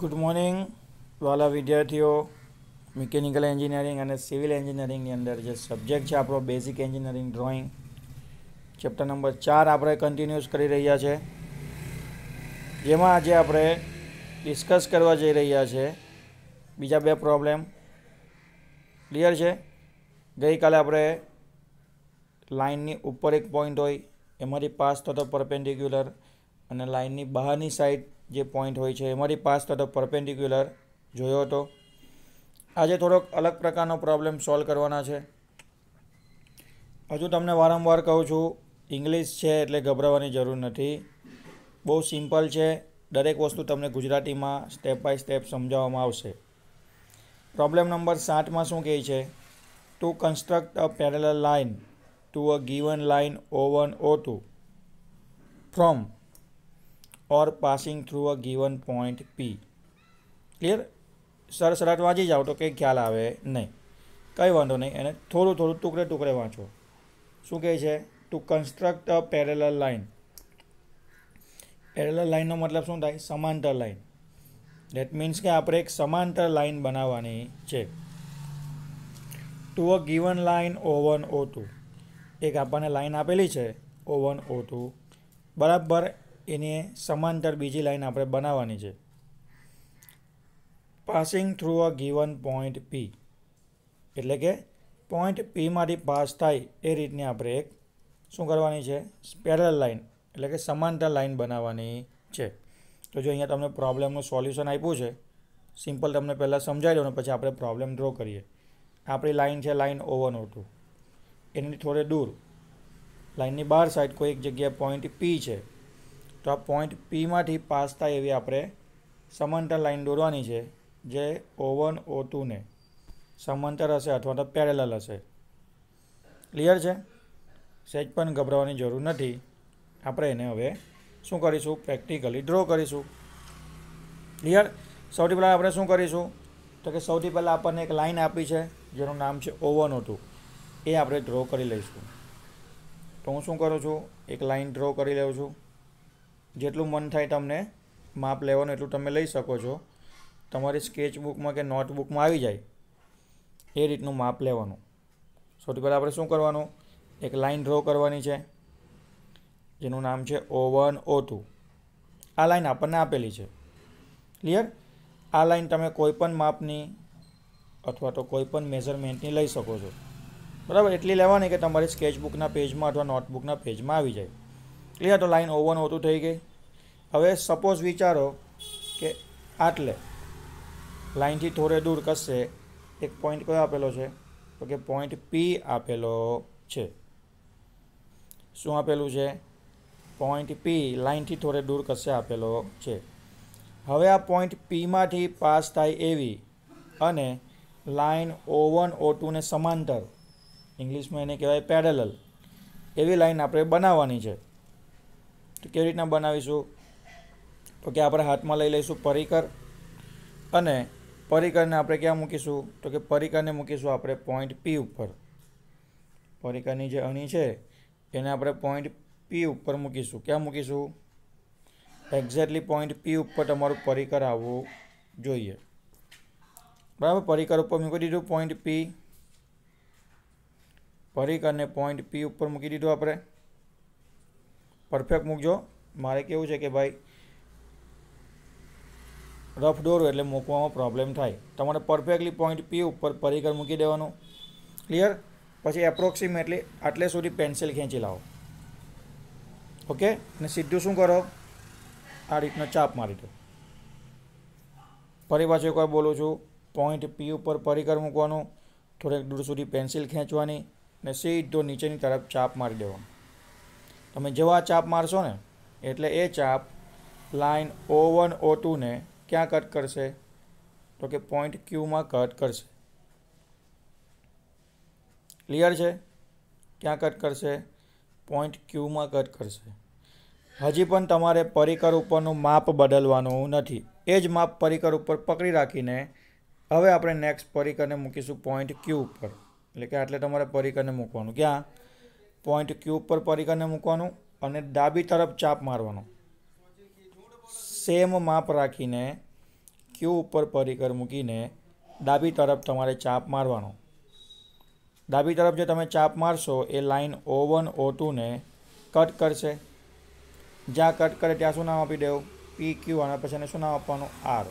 Good morning વાલા વિદ્યાર્થીઓ mechanical engineering અને સિવિલ એન્જિનિયરિંગની અંદર જે સબ્જેક્ટ છે આપણો basic engineering drawing chapter number ચાર આપણે કન્ટિન્યુઅસ કરી રહ્યા છે જેમાં આજે આપણે ડિસ્કસ કરવા જઈ રહ્યા છે બીજા બે પ્રોબ્લેમ ક્લિયર છે ગઈકાલે આપણે લાઇનની ઉપર એક પોઈન્ટ હોય એમાંથી પાસ થતો પરપેન્ડિક્યુલર અને લાઇનની બહારની સાઈડ જે પોઈન્ટ હોય છે એમાંથી પાસ થતો પરપેન્ડિક્યુલર જોયો હતો આજે થોડોક અલગ પ્રકારનો પ્રોબ્લેમ સોલ્વ કરવાના છે હજુ તમને વારંવાર કહું છું ઇંગ્લિશ છે એટલે ગભરાવાની જરૂર નથી બહુ સિમ્પલ છે દરેક વસ્તુ તમને ગુજરાતીમાં સ્ટેપ બાય સ્ટેપ સમજાવવામાં આવશે પ્રોબ્લેમ નંબર સાતમાં શું કહે છે to construct a parallel line to a given line O one O two from or passing through a given point P clear સરસરાટ વાંચી જાઓ તો કંઈ ખ્યાલ આવે નહીં કંઈ વાંધો નહીં એને થોડું થોડું ટુકડે ટુકડે વાંચો શું કહે છે to construct a parallel line parallel લાઈનનો મતલબ શું થાય સમાંતર લાઈન દેટ મીન્સ કે આપણે એક સમાંતર લાઈન બનાવવાની છે to a given line O one O two એક આપણને લાઇન આપેલી છે ઓ વન ઓ ટુ બરાબર એની સમાંતર બીજી લાઈન આપણે બનાવવાની છે passing through a given point P એટલે કે પોઈન્ટ પીમાંથી પાસ થાય એ રીતની આપણે એક શું કરવાની છે પેરેલ લાઇન એટલે કે સમાંતર લાઇન બનાવવાની છે તો જો અહીંયા તમને પ્રોબ્લેમનું સોલ્યુશન આપ્યું છે સિમ્પલ તમને પહેલાં સમજાવી દઉં પછી આપણે પ્રોબ્લેમ ડ્રો કરીએ આપણી લાઇન છે લાઇન ઓવન ટુ એની થોડે દૂર લાઈનની બહાર સાઈડ કોઈ એક જગ્યાએ પોઈન્ટ પી છે તો આ પોઈન્ટ પીમાંથી પાસ થાય એવી આપણે સમાંતર લાઈન દોરવાની છે જે ઓ વન ઓ ટુને સમાંતર હશે અથવા તો પેરેલલ હશે ક્લિયર છે સેજ પણ ગભરાવાની જરૂર નથી આપણે એને હવે શું કરીશું પ્રેક્ટિકલી ડ્રો કરીશું ક્લિયર સૌથી પહેલાં આપણે શું કરીશું તો કે સૌથી પહેલાં આપણને એક લાઇન આપી છે જેનું નામ છે ઓવન હતું એ આપણે ડ્રો કરી લઈશું તો હું શું કરું છું એક લાઇન ડ્રો કરી લઉં છું જેટલું મન થાય તમને માપ લેવાનું એટલું તમે લઈ શકો છો તમારી સ્કેચબુકમાં કે નોટબુકમાં આવી જાય એ રીતનું માપ લેવાનું સૌથી પહેલાં આપણે શું કરવાનું એક લાઇન ડ્રો કરવાની છે જેનું નામ છે ઓ વન ઓ ટુ આ લાઇન આપણને આપેલી છે ક્લિયર આ લાઇન તમે કોઈપણ માપની અથવા તો કોઈપણ મેઝરમેન્ટની લઈ શકો છો બરાબર એટલી લેવાની કે તમારી સ્કેચબુકના પેજમાં અથવા નોટબુકના પેજમાં આવી જાય ક્લિયર તો લાઈન ઓવન ઓતું થઈ ગઈ હવે સપોઝ વિચારો કે આટલે લાઇનથી થોડે દૂર કશે એક પોઈન્ટ કયો આપેલો છે તો કે પોઈન્ટ પી આપેલો છે શું આપેલું છે પોઈન્ટ પી લાઇનથી થોડે દૂર કશે આપેલો છે હવે આ પોઈન્ટ પીમાંથી પાસ થાય એવી અને લાઇન ઓ વન ઓ ટુને સમાંતર ઇંગ્લિશમાં એને કહેવાય પેડેલલ એવી લાઇન આપણે બનાવવાની છે તો કેવી રીતના બનાવીશું તો કે આપણે હાથમાં લઈ લઈશું પરિકર અને પરિકરને આપણે ક્યાં મૂકીશું તો કે પરિકરને મૂકીશું આપણે પોઈન્ટ પી ઉપર પરિકરની જે અણી છે એને આપણે પોઈન્ટ પી ઉપર મૂકીશું ક્યાં મૂકીશું એક્ઝેક્ટલી પોઈન્ટ પી ઉપર તમારું પરિકર આવવું જોઈએ બરાબર પરિકર ઉપર મૂકી દીધું પોઈન્ટ પી પરિકરને પોઈન્ટ પી ઉપર મૂકી દીધું આપણે પરફેક્ટ મૂકજો મારે કેવું છે કે ભાઈ રફ ડોર એટલે મૂકવામાં પ્રોબ્લેમ થાય તમારે પરફેક્ટલી પોઈન્ટ પી ઉપર પરિકર મૂકી દેવાનું ક્લિયર પછી એપ્રોક્સિમેટલી આટલે સુધી પેન્સિલ ખેંચી લાવો ઓકે અને સીધું શું કરો આ રીતનો ચાપ મારી દો ફરી પાછું એકવાર બોલું છું પોઈન્ટ પી ઉપર પરિકર મૂકવાનું થોડેક દૂર સુધી પેન્સિલ ખેંચવાની ને સીધો નીચેની તરફ ચાપ મારી દેવાનો તમે જેવા ચાપ મારશો ને એટલે એ ચાપ લાઇન ઓ વન ઓ ટુને ક્યાં કટ કરશે તો કે પોઈન્ટ ક્યુમાં કટ કરશે ક્લિયર છે ક્યાં કટ કરશે પોઈન્ટ ક્યુમાં કટ કરશે હજી પણ તમારે પરિકર ઉપરનું માપ બદલવાનું નથી એ જ માપ પરિકર ઉપર પકડી રાખીને હવે આપણે નેક્સ્ટ પરિકરને મૂકીશું પોઈન્ટ ક્યુ ઉપર એટલે કે આટલે તમારે પરિકરને મૂકવાનું ક્યાં પોઈન્ટ ક્યુ ઉપર પરિઘને મૂકવાનું અને ડાબી તરફ ચાપ મારવાનો સેમ માપ રાખીને ક્યુ ઉપર પરિકર મૂકીને ડાબી તરફ તમારે ચાપ મારવાનો ડાબી તરફ જે તમે ચાપ મારશો એ લાઇન ઓ વન ઓ ટુને કટ કરશે જ્યાં કટ કરે ત્યાં શું નામ આપી દેવું પી ક્યુ અને પછી એને શું નામ આપવાનું આર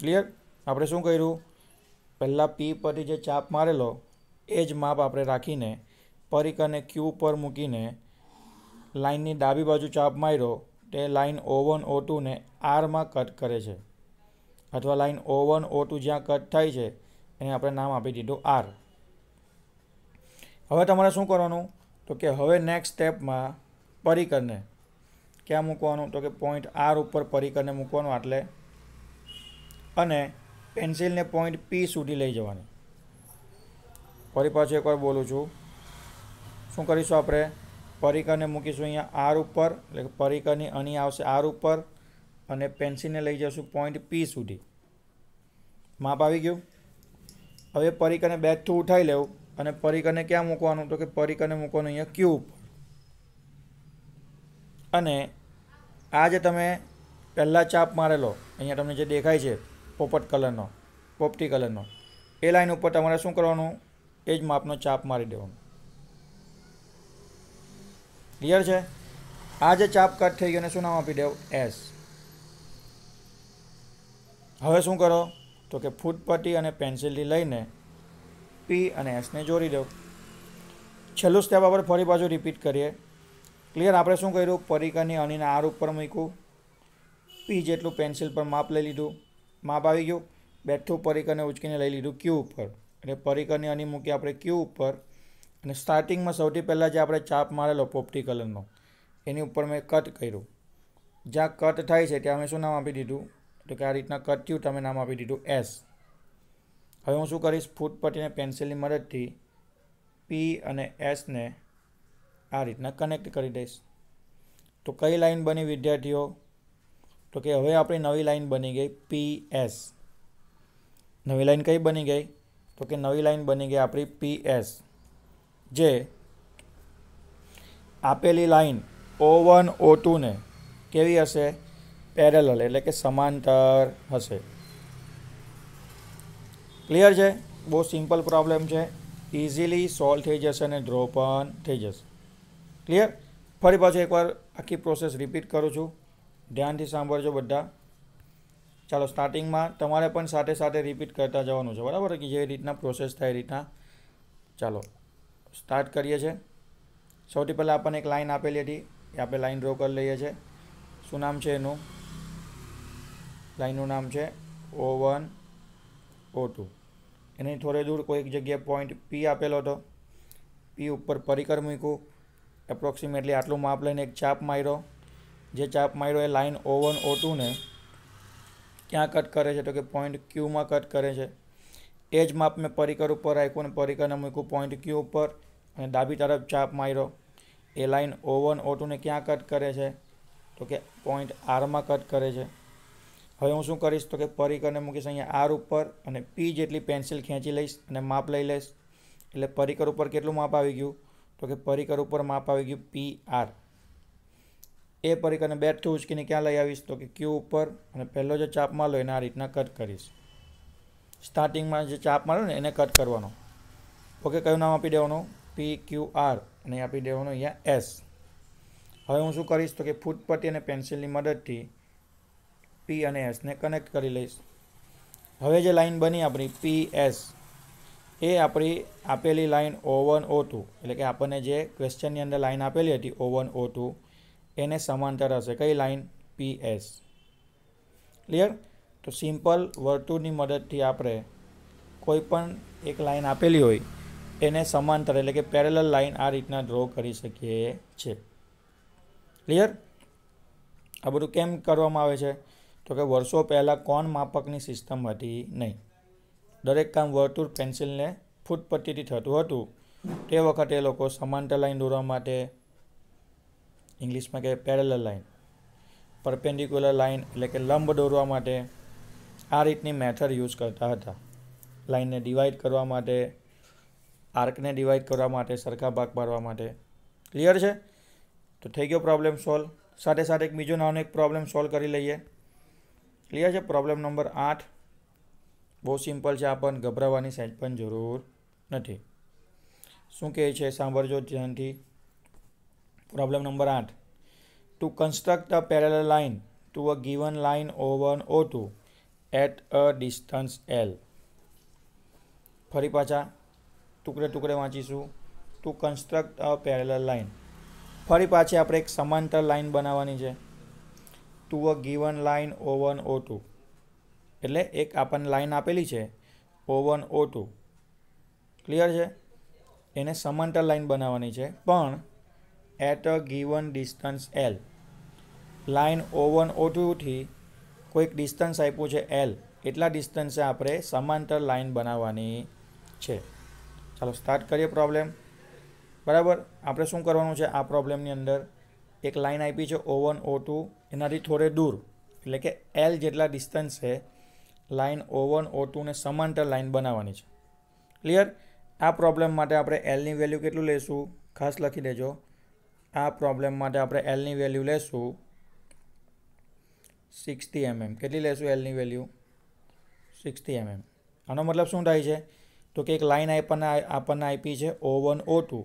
ક્લિયર આપણે શું કર્યું પહેલાં પી પરથી જે ચાપ મારેલો એ જ માપ આપણે રાખીને પરિકરને ક્યુ પર મૂકીને લાઇનની ડાબી બાજુ ચાપ માર્યો તે લાઇન ઓ વન ઓ ટુને આરમાં કટ કરે છે અથવા line O one O two જ્યાં કટ થાય છે એને આપણે નામ આપી દીધું આર હવે તમારે શું કરવાનું તો કે હવે નેક્સ્ટ સ્ટેપમાં પરિકરને ક્યાં મૂકવાનું તો કે પોઈન્ટ આર ઉપર પરિકરને મૂકવાનું એટલે અને પેન્સિલને પોઈન્ટ પી સુધી લઈ જવાની ફરી પાછું એકવાર બોલું છું શું કરીશું આપણે પરિકરને મૂકીશું અહીંયા આર ઉપર એટલે પરિકરની અણી આવશે આર ઉપર અને પેન્સિલને લઈ જઈશું પોઈન્ટ પી સુધી માપ આવી ગયું હવે પરિકરને બેથથી ઉઠાવી લેવું અને પરિકરને ક્યાં મૂકવાનું તો કે પરિકરને મૂકવાનું અહીંયા ક્યુ ઉપર અને આ જે તમે પહેલાં ચાપ મારેલો અહીંયા તમને જે દેખાય છે પોપટ કલરનો પોપટી કલરનો એ લાઈન ઉપર તમારે શું કરવાનું એ જ માપનો ચાપ મારી દેવાનો ક્લિયર છે આ જે ચાપ કટ થઈ ગયો એને શું નામ આપી દેવું એસ હવે શું કરો તો કે ફૂટપટ્ટી અને પેન્સિલથી લઈને પી અને એસને જોડી દો છેલ્લું સ્ટેપ આપણે ફરી પાછું રિપીટ કરીએ ક્લિયર આપણે શું કર્યું પરિકરની અણીને આર ઉપર મૂક્યું પી જેટલું પેન્સિલ પર માપ લઈ લીધું માપ આવી ગયું બેઠું પરિકરને ઉચકીને લઈ લીધું ક્યુ ઉપર એટલે પરિકરની અની મૂકી આપણે ક્યુ ઉપર અને સ્ટાર્ટિંગમાં સૌથી પહેલાં જે આપણે ચાપ મારેલો પોપટી કલરનો એની ઉપર મેં કટ કર્યું જ્યાં કટ થાય છે ત્યાં મેં શું નામ આપી દીધું તો કે આ રીતના કટ થયું તમે નામ આપી દીધું એસ હવે હું શું કરીશ ફૂટ પટ્ટીને પેન્સિલની મદદથી પી અને એસને આ રીતના કનેક્ટ કરી દઈશ તો કઈ લાઈન બની વિદ્યાર્થીઓ તો કે હવે આપણી નવી લાઈન બની ગઈ પી એસ નવી લાઈન કઈ બની ગઈ તો કે નવી લાઈન બની ગઈ આપણી પીએસ જે આપેલી લાઈન ઓ વન ઓ ટુને કેવી હશે પેરેલલ એટલે કે સમાંતર હશે ક્લિયર છે બહુ સિમ્પલ પ્રોબ્લેમ છે ઇઝીલી સોલ્વ થઈ જશે અને ડ્રો પણ થઈ જશે ક્લિયર ફરી પાછું એકવાર આખી પ્રોસેસ રિપીટ કરું છું ધ્યાનથી સાંભળજો બધા ચાલો સ્ટાર્ટિંગમાં તમારે પણ સાથે સાથે રિપીટ કરતા જવાનું છે બરાબર કે જે રીતના પ્રોસેસ થાય એ રીતના ચાલો સ્ટાર્ટ કરીએ છીએ સૌથી પહેલાં આપણને એક લાઇન આપેલી હતી એ આપણે લાઇન ડ્રો કરી લઈએ છીએ શું નામ છે એનું લાઇનનું નામ છે ઓ વન ઓ ટુ એની થોડે દૂર કોઈક જગ્યાએ પોઈન્ટ પી આપેલો હતો પી ઉપર પરિકર મૂકું એપ્રોક્સિમેટલી આટલું માપ લઈને એક ચાપ માર્યો જે ચાપ માર્યો એ લાઇન ઓ વન ઓ ટુને ક્યાં કટ કરે છે તો કે પોઈન્ટ ક્યુમાં કટ કરે છે એ જ માપ મેં પરિકર ઉપર રાખ્યું અને પરિકરને મૂક્યું પોઈન્ટ ક્યુ ઉપર અને ડાબી તરફ ચાપ માર્યો એ લાઇન ઓ વન ઓ ટુને ક્યાં કટ કરે છે તો કે પોઈન્ટ આરમાં કટ કરે છે હવે હું શું કરીશ તો કે પરિકરને મૂકીશ અહીંયા આર ઉપર અને પી જેટલી પેન્સિલ ખેંચી લઈશ અને માપ લઈ લઈશ એટલે પરિકર ઉપર કેટલું માપ આવી ગયું તો કે પરિકર ઉપર માપ આવી ગયું પી આર એ પરીકાને બેટથી ઉચકીને ક્યાં લઈ આવીશ તો કે ક્યુ ઉપર અને પહેલો જે ચાપ માલો એને આ રીતના કટ કરીશ સ્ટાર્ટિંગમાં જે ચાપ માલો ને એને કટ કરવાનો ઓકે કયું નામ આપી દેવાનું પી ક્યુ આર અને આપી દેવાનું અહીંયા એસ હવે હું શું કરીશ તો કે ફૂટપટ્ટી અને પેન્સિલની મદદથી પી અને એસને કનેક્ટ કરી લઈશ હવે જે લાઇન બની આપણી પી એસ એ આપણી આપેલી line O one O two એટલે કે આપણને જે ક્વેશ્ચનની અંદર લાઇન આપેલી હતી ઓ વન ઓ ટુ એને સમાંતર હશે કઈ લાઇન પી એસ ક્લિયર તો સિમ્પલ વર્તુળની મદદથી આપણે કોઈ પણ એક લાઇન આપેલી હોય એને સમાંતર એટલે કે પેરેલલ લાઇન આ રીતના ડ્રો કરી શકીએ છીએ ક્લિયર આ બધું કેમ કરવામાં આવે છે તો કે વર્ષો પહેલાં કોણ માપકની સિસ્ટમ હતી નહીં દરેક કામ વર્તુળ પેન્સિલને ફૂટપટ્ટીથી થતું હતું તે વખતે એ લોકો સમાંતર લાઇન દોરવા માટે ઇંગ્લિશમાં કહે પેરેલલ લાઇન પરપેન્ડિક્યુલર લાઈન એટલે કે લંબ દોરવા માટે આ રીતની મેથડ યુઝ કરતા હતા લાઈનને ડિવાઈડ કરવા માટે આર્કને ડિવાઈડ કરવા માટે સરખા ભાગ પાડવા માટે ક્લિયર છે તો થઈ ગયો પ્રોબ્લેમ સોલ્વ સાથે સાથે એક બીજો નાનો એક પ્રોબ્લેમ સોલ્વ કરી લઈએ ક્લિયર છે પ્રોબ્લેમ નંબર આઠ બહુ સિમ્પલ છે આ પણ ગભરાવાની સહેજ પણ જરૂર નથી શું કહે છે સાંભળજો ધ્યાનથી પ્રોબ્લેમ નંબર આઠ 8. Construct a a parallel to to a line line O two at a distance L ફરી પાછા ટુકડે ટુકડે વાંચીશું to construct a parallel line ફરી પાછી આપણે એક સમાંતર લાઇન બનાવવાની છે to a given line O one O two એટલે એક આપણને લાઇન આપેલી છે ઓવન ઓ ટુ ક્લિયર છે એને સમાંતર લાઇન બનાવવાની છે પણ at a given distance L line O one O ટુથી કોઈક ડિસ્ટન્સ આપ્યું છે એલ એટલા ડિસ્ટન્સે આપણે સમાંતર લાઇન બનાવવાની છે ચાલો સ્ટાર્ટ કરીએ પ્રોબ્લેમ બરાબર આપણે શું કરવાનું છે આ પ્રોબ્લેમની અંદર એક લાઇન આપી છે ઓ વન ઓ ટુ એનાથી થોડે દૂર એટલે કે એલ જેટલા ડિસ્ટન્સ છે લાઇન ઓ વન ઓ ટુને સમાંતર લાઇન બનાવવાની છે ક્લિયર આ પ્રોબ્લેમ માટે આપણે એલની વેલ્યુ કેટલું લઈશું ખાસ લખી દેજો આ પ્રોબ્લેમ માટે આપણે એલની વેલ્યુ લેશું સિક્સટી એમએમ કેટલી લેશું એલની વેલ્યુ સિક્સટી એમએમ આનો મતલબ શું થાય છે તો કે એક લાઇન આપણને આપણને આપી છે ઓ વન ઓ ટુ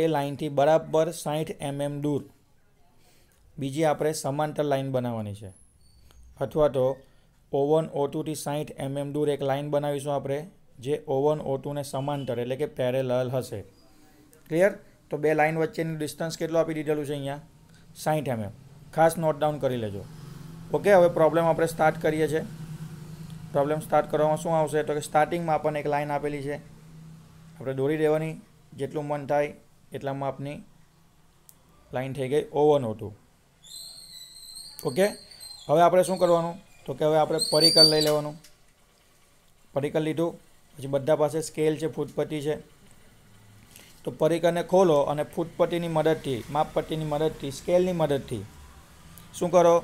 એ લાઇનથી બરાબર સાઠ એમએમ દૂર બીજી આપણે સમાંતર લાઇન બનાવવાની છે અથવા તો ઓ વન ઓ ટુથી સાઠ એમએમ દૂર એક લાઇન બનાવીશું આપણે જે ઓ વન ઓ ટુને સમાંતર એટલે કે પેરેલલ હશે ક્લિયર તો બે લાઇન વચ્ચેનું ડિસ્ટન્સ કેટલું આપી દીધેલું છે અહીંયા સાઠ એમએમ ખાસ નોટ ડાઉન કરી લેજો ઓકે હવે પ્રોબ્લેમ આપણે સ્ટાર્ટ કરીએ છીએ પ્રોબ્લેમ સ્ટાર્ટ કરવામાં શું આવશે તો કે સ્ટાર્ટિંગમાં આપણને એક લાઇન આપેલી છે આપણે દોરી દેવાની જેટલું મન થાય એટલામાં આપની લાઇન થઈ ગઈ ઓવન હતું ઓકે હવે આપણે શું કરવાનું તો કે હવે આપણે પરિકલ લઈ લેવાનું પરિકલ લીધું પછી બધા પાસે સ્કેલ છે ફૂટપટ્ટી છે તો પરિકરને ખોલો અને ફૂટપટ્ટીની મદદથી માપપટ્ટીની મદદથી સ્કેલની મદદથી શું કરો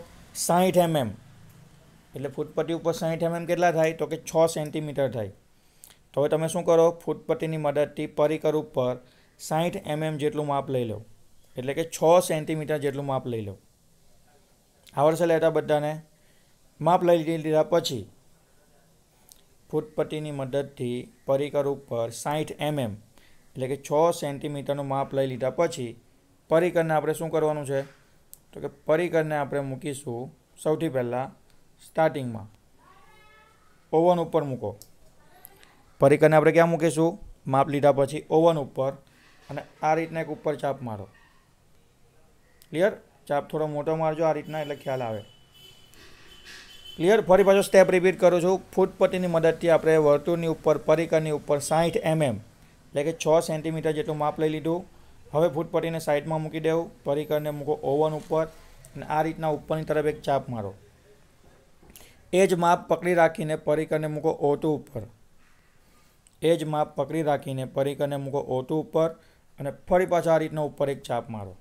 સાહીઠ એમએમ એટલે ફૂટપટ્ટી ઉપર સાહીઠ એમએમ કેટલા થાય તો કે છ સેન્ટીમીટર થાય તો હવે તમે શું કરો ફૂટપટ્ટીની મદદથી પરિકર ઉપર સાહીઠ એમએમ જેટલું માપ લઈ લો એટલે કે છ સેન્ટીમીટર જેટલું માપ લઈ લો આવડશે લેતા બધાને માપ લઈ લીધા પછી ફૂટપટ્ટીની મદદથી પરિકર ઉપર સાહીઠ એમએમ એટલે કે છ સેન્ટીમીટરનું માપ લઈ લીધા પછી પરિકરને આપણે શું કરવાનું છે તો કે પરિકરને આપણે મૂકીશું સૌથી પહેલાં સ્ટાર્ટિંગમાં ઓવન ઉપર મૂકો પરિકરને આપણે ક્યાં મૂકીશું માપ લીધા પછી ઓવન ઉપર અને આ રીતના એક ઉપર ચાપ મારો ક્લિયર ચાપ થોડો મોટો મારજો આ રીતના એટલે ખ્યાલ આવે ક્લિયર ફરી પાછો સ્ટેપ રિપીટ કરું છું ફૂટપટ્ટીની મદદથી આપણે વર્તુળની ઉપર પરિકરની ઉપર સાઠ એમએમ એટલે કે છ સેન્ટીમીટર જેટલું માપ લઈ લીધું હવે ફૂટપટ્ટીને સાઈડમાં મૂકી દેવું પરિકરને મૂકો ઓવન ઉપર અને આ રીતના ઉપરની તરફ એક ચાપ મારો એ જ માપ પકડી રાખીને પરિકરને મૂકો ઓટું ઉપર એ જ માપ પકડી રાખીને પરિકરને મૂકો ઓટું ઉપર અને ફરી પાછા આ રીતના ઉપર એક ચાપ મારો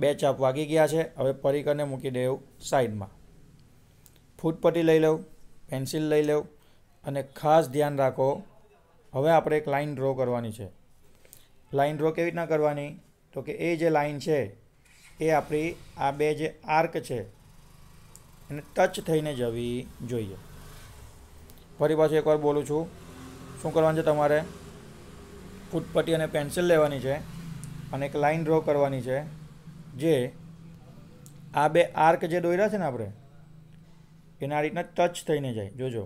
બે ચાપ વાગી ગયા છે હવે પરિકરને મૂકી દેવું સાઈડમાં ફૂટપટ્ટી લઈ લઉં પેન્સિલ લઈ લઉં અને ખાસ ધ્યાન રાખો હવે આપણે એક લાઇન ડ્રો કરવાની છે લાઇન ડ્રો કેવી રીતના કરવાની તો કે એ જે લાઈન છે એ આપણી આ બે જે આર્ક છે એને ટચ થઈને જવી જોઈએ ફરી પાછું એકવાર બોલું છું શું કરવાનું છે તમારે ફૂટપટ્ટી અને પેન્સિલ લેવાની છે અને એક લાઈન ડ્રો કરવાની છે જે આ બે આર્ક જે દોર્યા છે ને આપણે એના આ રીતના ટચ થઈને જાય જોજો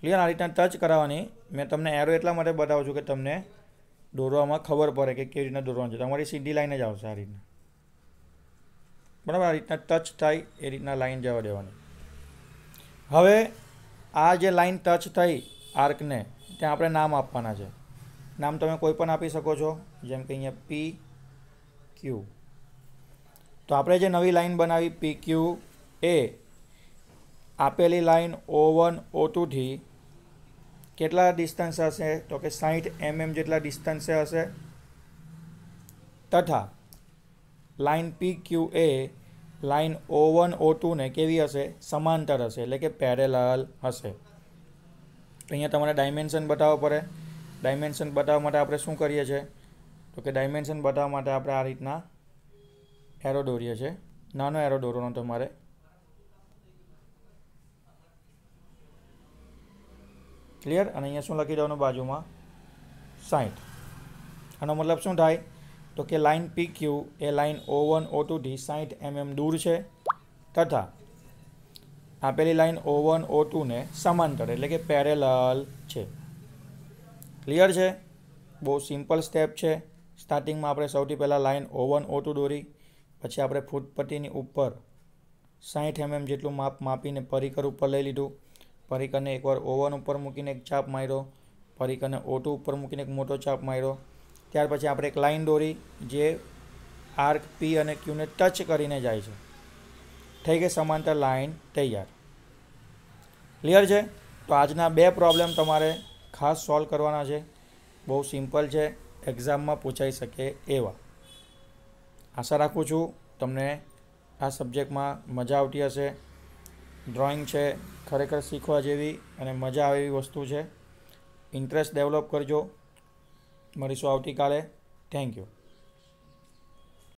ક્લિયર આ રીતના ટચ કરાવવાની મેં તમને એરો એટલા માટે બતાવું છું કે તમને દોરવામાં ખબર પડે કે કેવી રીતના દોરવાનું છે તમારી સીધી લાઈન જ આવશે આ રીતના બરાબર આ રીતના ટચ થાય એ રીતના લાઈન જવા દેવાની હવે આ જે લાઈન ટચ થઈ આર્કને ત્યાં આપણે નામ આપવાના છે નામ તમે કોઈ પણ આપી શકો છો જેમ કે અહીંયા પી ક્યુ તો આપણે જે નવી લાઈન બનાવી પી ક્યુ એ આપેલી લાઈન ઓ વન ઓ ટુથી કેટલા ડિસ્ટન્સ હશે તો કે સાઠ એમએમ mm જેટલા ડિસ્ટન્સે હશે તથા લાઇન પી ક્યુ એ લાઇન ઓ વન ઓ ટુને કેવી હશે સમાંતર હશે એટલે કે પેરેલાલ હશે અહીંયા તમારે ડાયમેન્શન બતાવવા પડે ડાયમેન્શન બતાવવા માટે આપણે શું કરીએ છીએ તો કે ડાયમેન્શન બતાવવા માટે આપણે આ રીતના એરો દોરીએ છીએ નાનો એરો દોરવાનો તમારે ક્લિયર અને અહીંયા શું લખી દેવાનું બાજુમાં સાઠ આનો મતલબ શું થાય તો કે લાઇન પી ક્યુ એ લાઇન ઓ વન ઓ ટુથી સાઠ એમએમ દૂર છે તથા આપેલી લાઇન ઓ વન ઓ ટુને સમાંતર એટલે કે પેરેલલ છે ક્લિયર છે બહુ સિમ્પલ સ્ટેપ છે સ્ટાર્ટિંગમાં આપણે સૌથી પહેલાં line O one O two દોરી પછી આપણે ફૂટપટ્ટીની ઉપર સાઠ એમએમ જેટલું માપ માપીને પરિકર ઉપર લઈ લીધું ફરી એકવાર ઓવન ઉપર મૂકીને એક ચાપ માર્યો ફરી કરીને ઓટું ઉપર મૂકીને એક મોટો ચાપ માર્યો ત્યાર પછી આપણે એક લાઇન દોરી જે આર્ક પી અને ક્યુને ટચ કરીને જાય છે થઈ ગઈ સમાંતર લાઇન તૈયાર ક્લિયર છે તો આજના બે પ્રોબ્લેમ તમારે ખાસ સોલ્વ કરવાના છે બહુ સિમ્પલ છે એક્ઝામમાં પૂછાઈ શકે એવા આશા રાખું છું તમને આ સબ્જેક્ટમાં મજા આવતી હશે ડ્રોઈંગ છે ખરેખર શીખવા જેવી અને મજા આવે એવી વસ્તુ છે ઇન્ટરેસ્ટ ડેવલપ કરજો મળીશું આવતીકાલે થેન્ક યુ